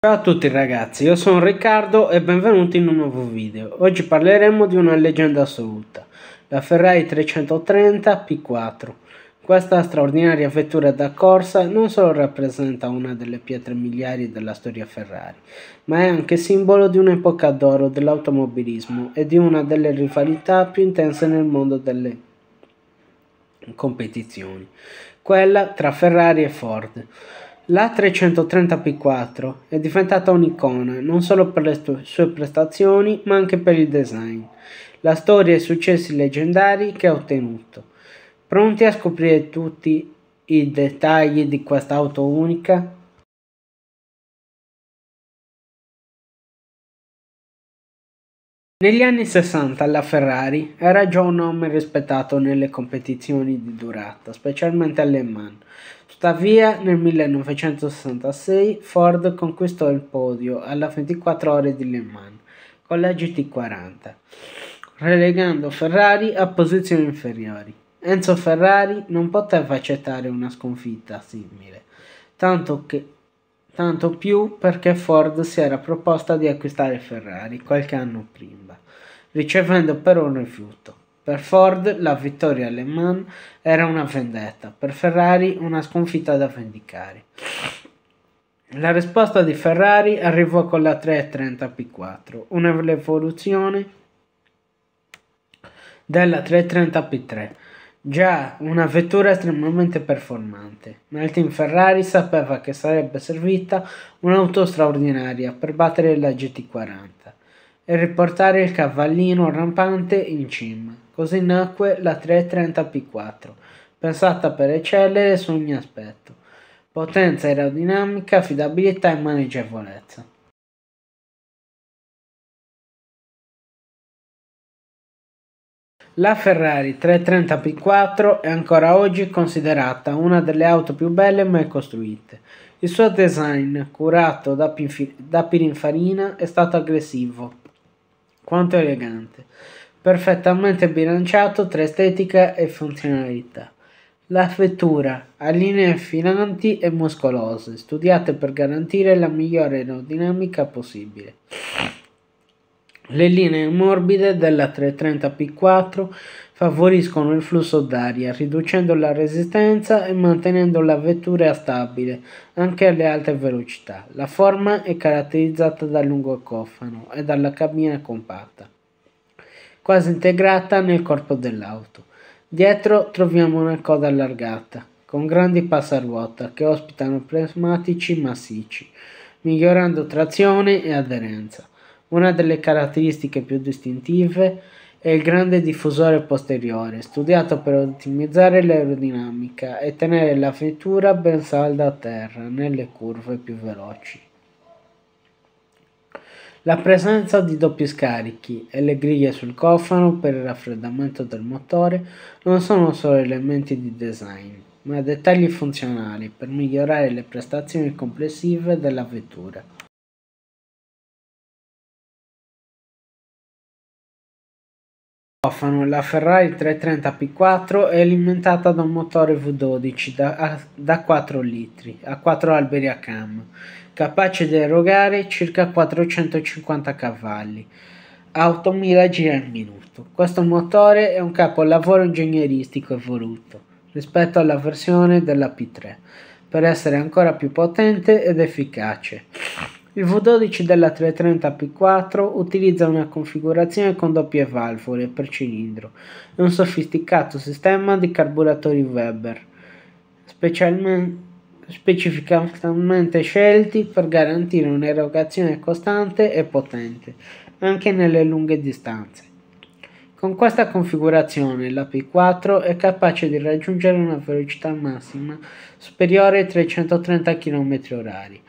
Ciao a tutti ragazzi, io sono Riccardo e benvenuti in un nuovo video. Oggi parleremo di una leggenda assoluta, la Ferrari 330 P4. Questa straordinaria vettura da corsa non solo rappresenta una delle pietre miliari della storia Ferrari, ma è anche simbolo di un'epoca d'oro dell'automobilismo e di una delle rivalità più intense nel mondo delle competizioni, quella tra Ferrari e Ford. La 330P4 è diventata un'icona non solo per le sue prestazioni ma anche per il design, la storia e i successi leggendari che ha ottenuto. Pronti a scoprire tutti i dettagli di questa auto unica? Negli anni 60 la Ferrari era già un nome rispettato nelle competizioni di durata, specialmente alle Mans, Tuttavia, nel 1966 Ford conquistò il podio alla 24 ore di Le Mans con la GT40, relegando Ferrari a posizioni inferiori. Enzo Ferrari non poteva accettare una sconfitta simile, tanto, che, tanto più perché Ford si era proposta di acquistare Ferrari qualche anno prima, ricevendo però un rifiuto. Per Ford la vittoria a Le Mans era una vendetta, per Ferrari una sconfitta da vendicare. La risposta di Ferrari arrivò con la 330 P4, un'evoluzione della 330 P3, già una vettura estremamente performante. Ma il team Ferrari sapeva che sarebbe servita un'auto straordinaria per battere la GT40 e riportare il cavallino rampante in cima. Così nacque la 330P4, pensata per eccellere su ogni aspetto. Potenza aerodinamica, affidabilità e maneggevolezza. La Ferrari 330P4 è ancora oggi considerata una delle auto più belle mai costruite. Il suo design, curato da, Pinf- Pininfarina, è stato aggressivo, quanto elegante, perfettamente bilanciato tra estetica e funzionalità. La fettura ha linee filanti e muscolose, studiate per garantire la migliore aerodinamica possibile. Le linee morbide della 330P4 favoriscono il flusso d'aria, riducendo la resistenza e mantenendo la vettura stabile anche alle alte velocità. La forma è caratterizzata dal lungo cofano e dalla cabina compatta, quasi integrata nel corpo dell'auto. Dietro troviamo una coda allargata, con grandi passaruota che ospitano pneumatici massicci, migliorando trazione e aderenza. Una delle caratteristiche più distintive è e il grande diffusore posteriore, studiato per ottimizzare l'aerodinamica e tenere la frittura ben salda a terra nelle curve più veloci. La presenza di doppi scarichi e le griglie sul cofano per il raffreddamento del motore non sono solo elementi di design, ma dettagli funzionali per migliorare le prestazioni complessive della vettura. cofano, la Ferrari 330 P4 è alimentata da un motore V12 da, a, da 4 litri a 4 alberi a cam, capace di erogare circa 450 cavalli a 8000 giri al minuto. Questo motore è un capolavoro ingegneristico evoluto rispetto alla versione della P3 per essere ancora più potente ed efficace. Il V12 della 330P4 utilizza una configurazione con doppie valvole per cilindro e un sofisticato sistema di carburatori Weber, specificatamente scelti per garantire un'erogazione costante e potente, anche nelle lunghe distanze. Con questa configurazione la P4 è capace di raggiungere una velocità massima superiore ai 330 km h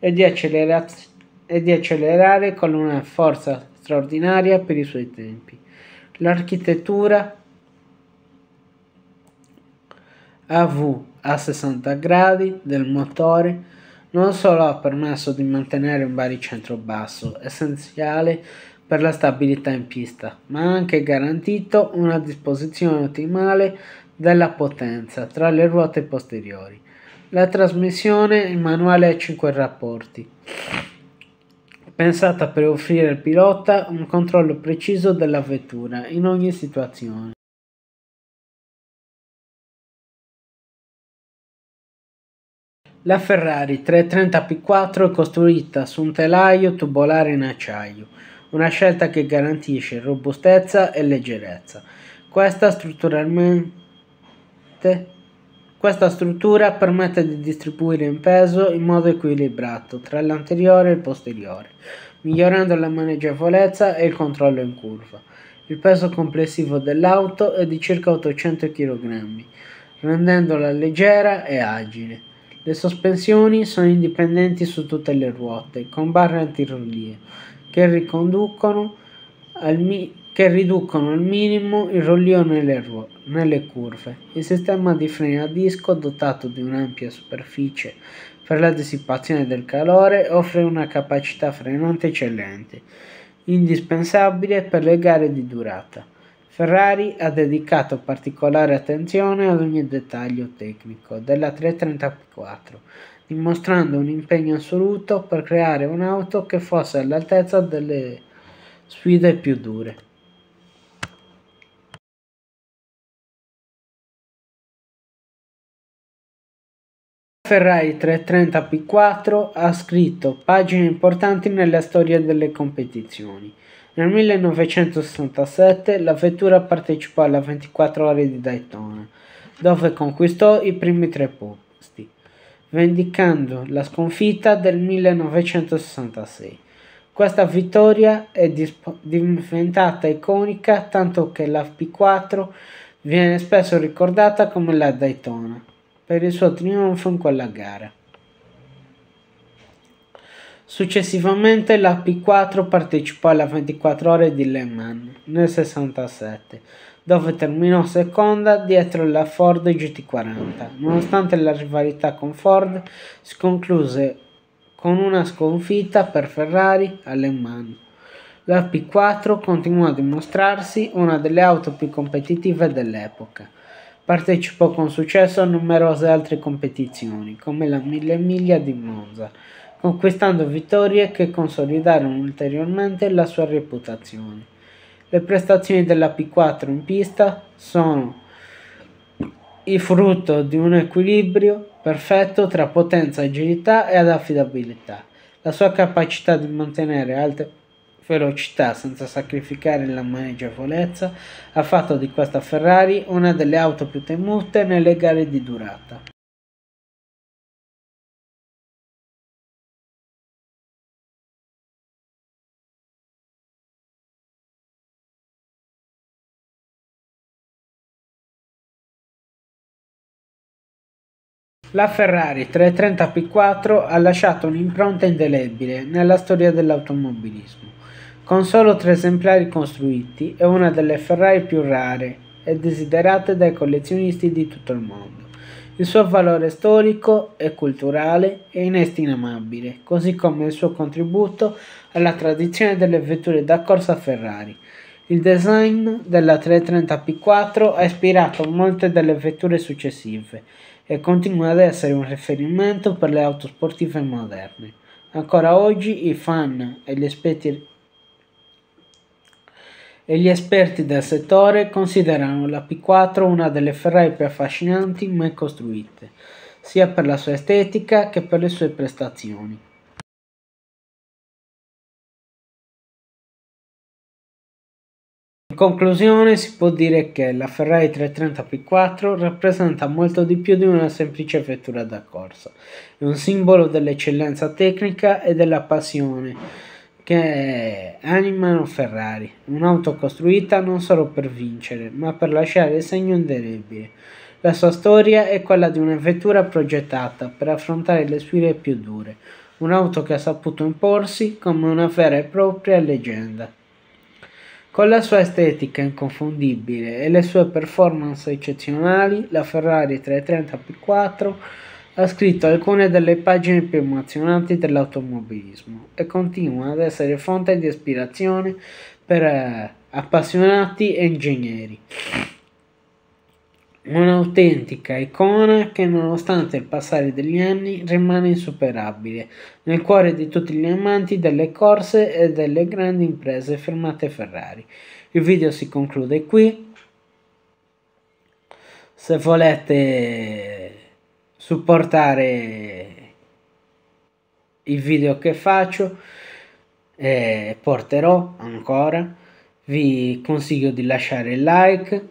e di, e di accelerare con una forza straordinaria per i suoi tempi. L'architettura AV a 60 gradi del motore non solo ha permesso di mantenere un baricentro basso, essenziale per la stabilità in pista, ma ha anche garantito una disposizione ottimale della potenza tra le ruote posteriori, la trasmissione in manuale a 5 rapporti, pensata per offrire al pilota un controllo preciso della vettura in ogni situazione. La Ferrari 330 P4 è costruita su un telaio tubolare in acciaio, una scelta che garantisce robustezza e leggerezza. Questa strutturalmente questa struttura permette di distribuire il peso in modo equilibrato tra l'anteriore e il posteriore, migliorando la maneggevolezza e il controllo in curva. Il peso complessivo dell'auto è di circa 800 kg, rendendola leggera e agile. Le sospensioni sono indipendenti su tutte le ruote, con barre antirollie, che riconducono al, mi- che riducono al minimo il rollio nelle, nelle curve. Il sistema di freni a disco, dotato di un'ampia superficie per la dissipazione del calore, offre una capacità frenante eccellente, indispensabile per le gare di durata. Ferrari ha dedicato particolare attenzione ad ogni dettaglio tecnico della 334, dimostrando un impegno assoluto per creare un'auto che fosse all'altezza delle sfide più dure. Ferrari 330P4 ha scritto pagine importanti nella storia delle competizioni. Nel 1967 la vettura partecipò alla 24 ore di Daytona, dove conquistò i primi tre posti, vendicando la sconfitta del 1966. Questa vittoria è diventata iconica tanto che la P4 viene spesso ricordata come la Daytona per il suo trionfo in quella gara. Successivamente la P4 partecipò alla 24 ore di Le Mans nel 67, dove terminò seconda dietro la Ford GT40. Nonostante la rivalità con Ford, si concluse con una sconfitta per Ferrari a Le Mans. La P4 continuò a dimostrarsi una delle auto più competitive dell'epoca Partecipò con successo a numerose altre competizioni, come la Mille Miglia di Monza, conquistando vittorie che consolidarono ulteriormente la sua reputazione. Le prestazioni della P4 in pista sono il frutto di un equilibrio perfetto tra potenza, agilità ed affidabilità. La sua capacità di mantenere alte velocità senza sacrificare la maneggevolezza ha fatto di questa Ferrari una delle auto più temute nelle gare di durata. La Ferrari 330 P4 ha lasciato un'impronta indelebile nella storia dell'automobilismo con solo tre esemplari costruiti è una delle Ferrari più rare e desiderate dai collezionisti di tutto il mondo. Il suo valore storico e culturale è inestimabile, così come il suo contributo alla tradizione delle vetture da corsa Ferrari. Il design della 330P4 ha ispirato molte delle vetture successive e continua ad essere un riferimento per le auto sportive moderne. Ancora oggi i fan e gli esperti e gli esperti del settore considerano la P4 una delle Ferrari più affascinanti mai costruite, sia per la sua estetica che per le sue prestazioni. In conclusione si può dire che la Ferrari 330 P4 rappresenta molto di più di una semplice vettura da corsa, è un simbolo dell'eccellenza tecnica e della passione che animano Ferrari, un'auto costruita non solo per vincere, ma per lasciare il segno indelebile. La sua storia è quella di una vettura progettata per affrontare le sfide più dure, un'auto che ha saputo imporsi come una vera e propria leggenda. Con la sua estetica inconfondibile e le sue performance eccezionali, la Ferrari 330 P4 ha scritto alcune delle pagine più emozionanti dell'automobilismo e continua ad essere fonte di ispirazione per eh, appassionati e ingegneri. Un'autentica icona che nonostante il passare degli anni rimane insuperabile nel cuore di tutti gli amanti delle corse e delle grandi imprese fermate Ferrari. Il video si conclude qui. Se volete supportare il video che faccio e porterò ancora vi consiglio di lasciare il like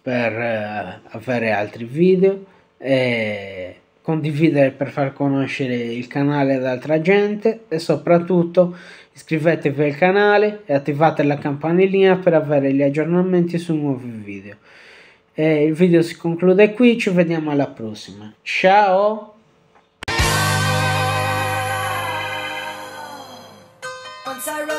per eh, avere altri video eh, condividere per far conoscere il canale ad altra gente e soprattutto iscrivetevi al canale e attivate la campanellina per avere gli aggiornamenti su nuovi video eh, il video si conclude qui, ci vediamo alla prossima. Ciao! Once I